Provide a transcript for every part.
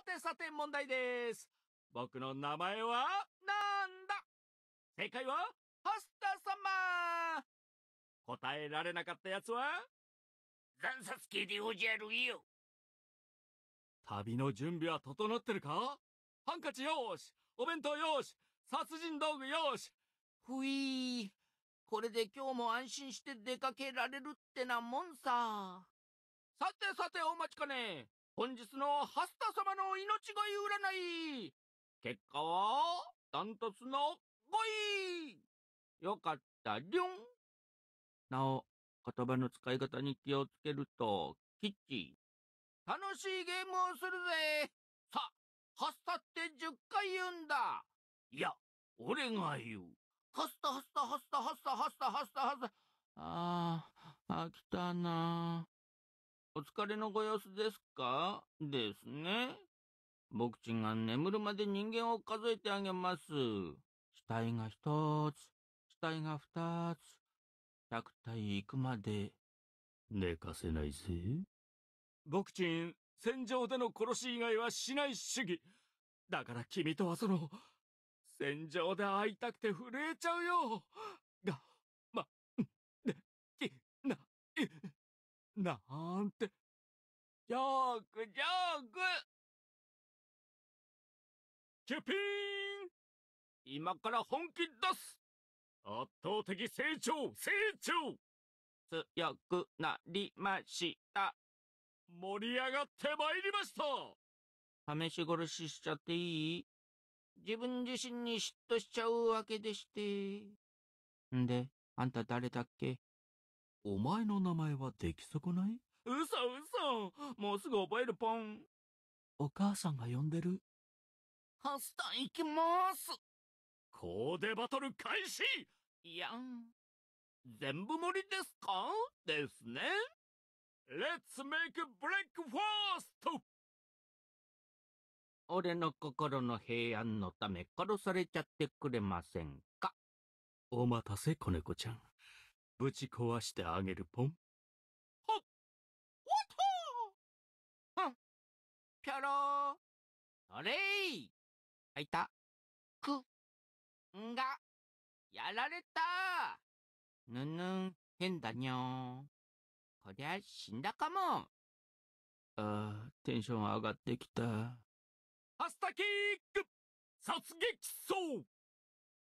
さてさて問題です。僕の名前は、なんだ正解は、パスタ様答えられなかったやつは、残殺系でおじゃるよ。旅の準備は整ってるかハンカチよーし、お弁当よーし、殺人道具よーし。ふいー。これで今日も安心して出かけられるってなもんさ。さてさてお待ちかね。本日のハスタ様の命乞い占い結果は、ダントツの5位よかったりょんなお、言葉の使い方に気をつけると、キッチ。楽しいゲームをするぜさ、ハスタって10回言うんだいや、俺が言う。ハスタハスタハスタハスタハスタハスタハスタ。ああ、飽きたなお疲れのご様子ですかですね。僕ちが眠るまで人間を数えてあげます。死体が一つ、死体が二つ、百体行くまで。寝かせないぜ。僕ちん、戦場での殺し以外はしない主義。だから君とはその、戦場で会いたくて震えちゃうよ。が、なんて。ジョーク、ジョークキュピーン今から本気出す圧倒的成長、成長強くなりました。盛り上がってまいりました試し殺ししちゃっていい自分自身に嫉妬しちゃうわけでして。んで、あんた誰だっけお前の名前は出来損ない嘘嘘もうすぐ覚えるポンお母さんが呼んでる。ハスタン行きますコーデバトル開始いやん。全部無理ですかですね。Let's make breakfast! 俺の心の平安のため殺されちゃってくれませんかお待たせ、子猫ちゃん。ぶち壊してあげるポン。ほっおっとうん。ぴょろー。あれいあいた。く。んが。やられたぬぬん、だにょー。こりゃ死んだかも。ああ、テンション上がってきた。スタキック殺撃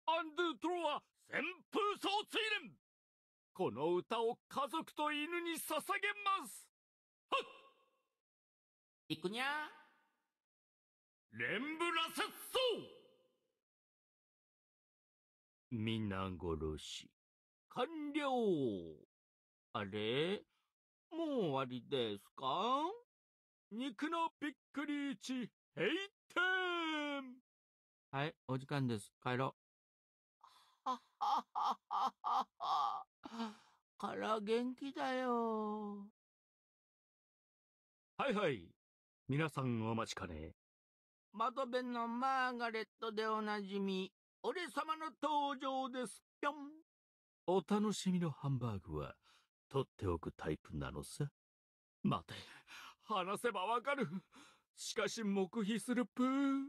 アンドゥトロワ旋風装追連この歌を家族と犬に捧げますはっいくにゃレンブラセッソ皆殺し完了あれもう終わりですか肉のびっくり値閉店はい、お時間です。帰ろう。はははははは。から元気だよ。はいはい。皆さんお待ちかね。窓辺のマーガレットでおなじみ、俺様の登場です、ぴょん。お楽しみのハンバーグは、とっておくタイプなのさ。待て、話せばわかる。しかし黙秘するぷー。